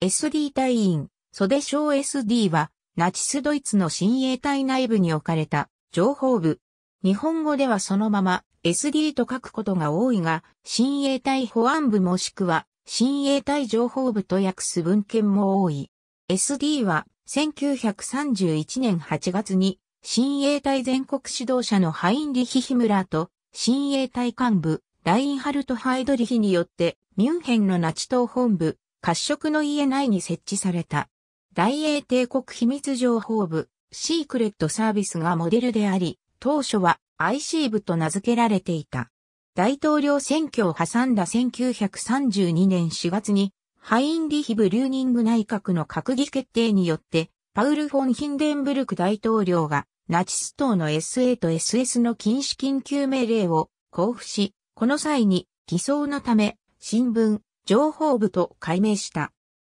SD 隊員、袖小 SD は、ナチスドイツの親衛隊内部に置かれた情報部。日本語ではそのまま SD と書くことが多いが、親衛隊保安部もしくは、親衛隊情報部と訳す文献も多い。SD は、1931年8月に、親衛隊全国指導者のハインリヒ・ヒムラーと、親衛隊幹部、ラインハルト・ハイドリヒによって、ミュンヘンのナチ党本部、褐色の家内に設置された。大英帝国秘密情報部、シークレットサービスがモデルであり、当初は IC 部と名付けられていた。大統領選挙を挟んだ1932年4月に、ハインリヒ・ブリューニング内閣の閣議決定によって、パウル・フォン・ヒンデンブルク大統領が、ナチス党の SA と SS の禁止緊急命令を交付し、この際に偽装のため、新聞、情報部と改名した。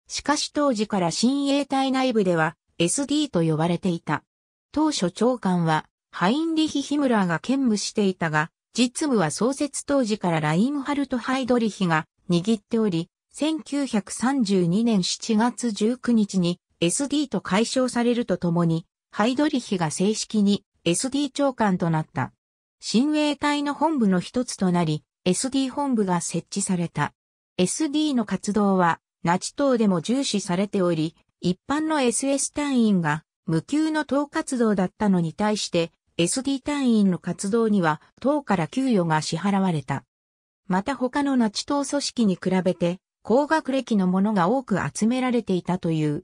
しかし当時から親衛隊内部では SD と呼ばれていた。当初長官はハインリヒ・ヒムラーが兼務していたが、実務は創設当時からラインハルト・ハイドリヒが握っており、1932年7月19日に SD と解消されるとともに、ハイドリヒが正式に SD 長官となった。親衛隊の本部の一つとなり、SD 本部が設置された。SD の活動は、ナチ党でも重視されており、一般の SS 隊員が無給の党活動だったのに対して、SD 隊員の活動には党から給与が支払われた。また他のナチ党組織に比べて、高学歴のものが多く集められていたという。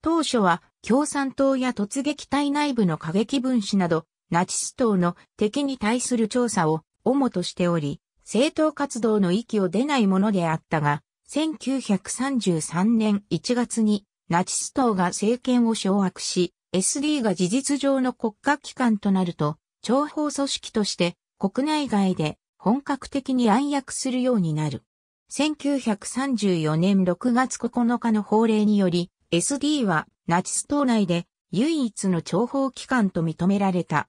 当初は共産党や突撃隊内部の過激分子など、ナチス党の敵に対する調査を主としており、政党活動の域を出ないものであったが、1933年1月にナチス党が政権を掌握し、SD が事実上の国家機関となると、諜報組織として国内外で本格的に暗躍するようになる。1934年6月9日の法令により、SD はナチス党内で唯一の諜報機関と認められた。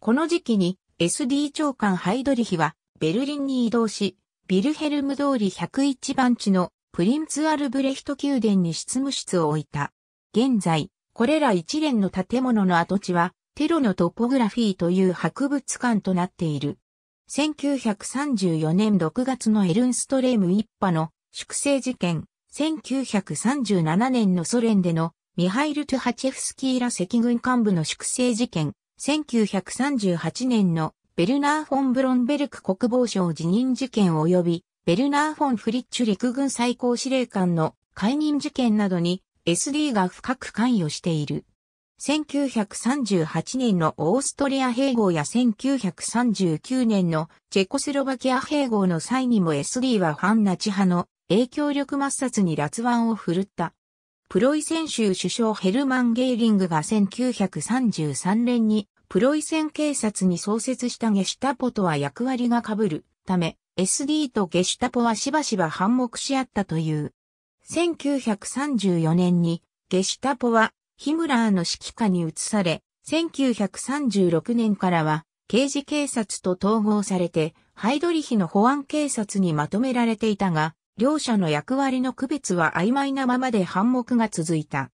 この時期に SD 長官ハイドリヒはベルリンに移動し、ビルヘルム通り101番地のプリンツアルブレヒト宮殿に執務室を置いた。現在、これら一連の建物の跡地は、テロのトポグラフィーという博物館となっている。1934年6月のエルンストレーム一派の粛清事件、1937年のソ連でのミハイル・トゥハチェフスキーら赤軍幹部の粛清事件、1938年のベルナー・フォン・ブロンベルク国防相辞任事件及び、ベルナー・フォン・フリッチュ陸軍最高司令官の解任事件などに SD が深く関与している。1938年のオーストリア併合や1939年のチェコスロバキア併合の際にも SD は反ナチ派の影響力抹殺に辣腕を振るった。プロイセン州首相ヘルマン・ゲーリングが1933年にプロイセン警察に創設したゲシュタポとは役割が被るため、SD とゲシュタポはしばしば反目し合ったという。1934年にゲシュタポはヒムラーの指揮下に移され、1936年からは刑事警察と統合されて、ハイドリヒの保安警察にまとめられていたが、両者の役割の区別は曖昧なままで反目が続いた。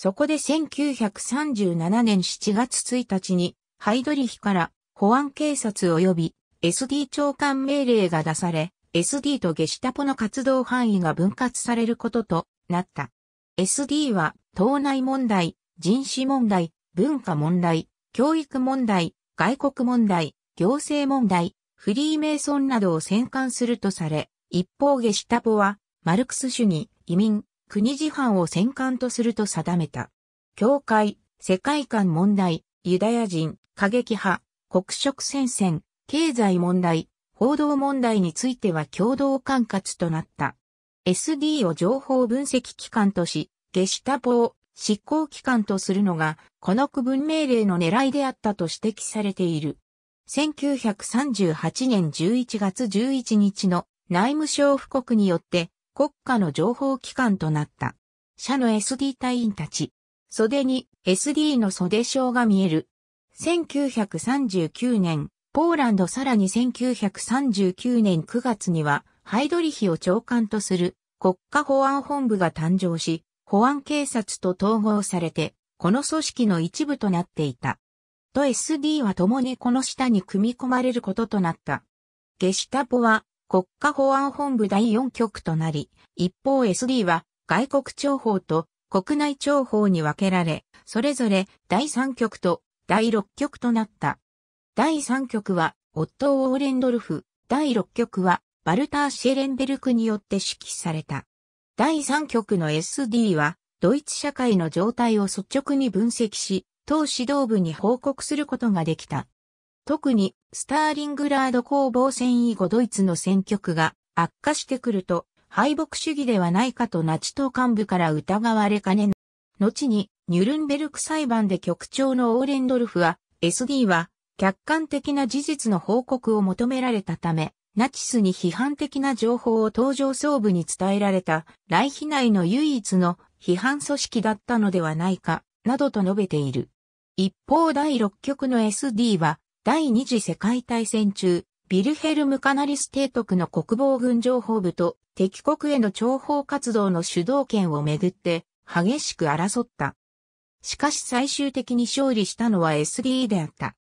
そこで1937年7月1日に、ハイドリヒから保安警察及び SD 長官命令が出され、SD とゲシタポの活動範囲が分割されることとなった。SD は、党内問題、人種問題、文化問題、教育問題、外国問題、行政問題、フリーメイソンなどを戦艦するとされ、一方ゲシタポは、マルクス主義、移民、国事犯を戦艦とすると定めた。教会、世界観問題、ユダヤ人、過激派、国色戦線、経済問題、報道問題については共同管轄となった。SD を情報分析機関とし、ゲシタポを執行機関とするのが、この区分命令の狙いであったと指摘されている。1938年11月11日の内務省布告によって、国家の情報機関となった。社の SD 隊員たち。袖に SD の袖章が見える。1939年、ポーランドさらに1939年9月には、ハイドリヒを長官とする国家保安本部が誕生し、保安警察と統合されて、この組織の一部となっていた。と SD は共にこの下に組み込まれることとなった。ゲシタポは国家保安本部第4局となり、一方 SD は外国諜報と国内諜報に分けられ、それぞれ第3局と第6局となった。第3局はオットー・オーレンドルフ、第6局はバルター・シェレンベルクによって指揮された。第3局の SD は、ドイツ社会の状態を率直に分析し、党指導部に報告することができた。特にスターリングラード攻防戦以後ドイツの戦局が悪化してくると敗北主義ではないかとナチ党幹部から疑われかねない。後にニュルンベルク裁判で局長のオーレンドルフは SD は客観的な事実の報告を求められたためナチスに批判的な情報を登場総部に伝えられた来避内の唯一の批判組織だったのではないかなどと述べている。一方第6局の SD は第二次世界大戦中、ビルヘルム・カナリス提督の国防軍情報部と敵国への諜報活動の主導権をめぐって激しく争った。しかし最終的に勝利したのは SD であった。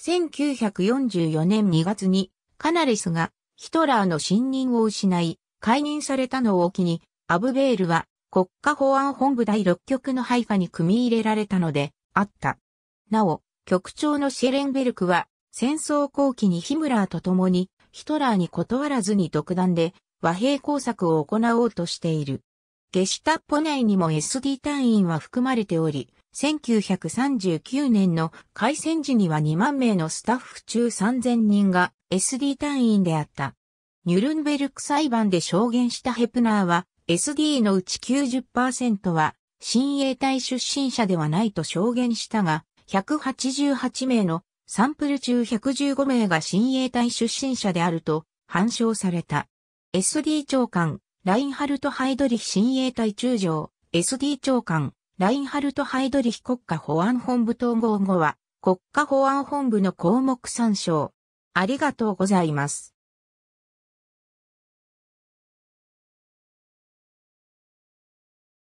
1944年2月にカナリスがヒトラーの信任を失い解任されたのを機にアブベールは国家保安本部第6局の配下に組み入れられたのであった。なお、局長のシェレンベルクは、戦争後期にヒムラーと共に、ヒトラーに断らずに独断で和平工作を行おうとしている。ゲシュタッポ内にも SD 単位は含まれており、1939年の開戦時には2万名のスタッフ中3000人が SD 単位であった。ニュルンベルク裁判で証言したヘプナーは、SD のうち90%は、新衛隊出身者ではないと証言したが、188名のサンプル中115名が親衛隊出身者であると反証された。SD 長官、ラインハルト・ハイドリヒ親衛隊中将、SD 長官、ラインハルト・ハイドリヒ国家保安本部統合後は、国家保安本部の項目参照。ありがとうございます。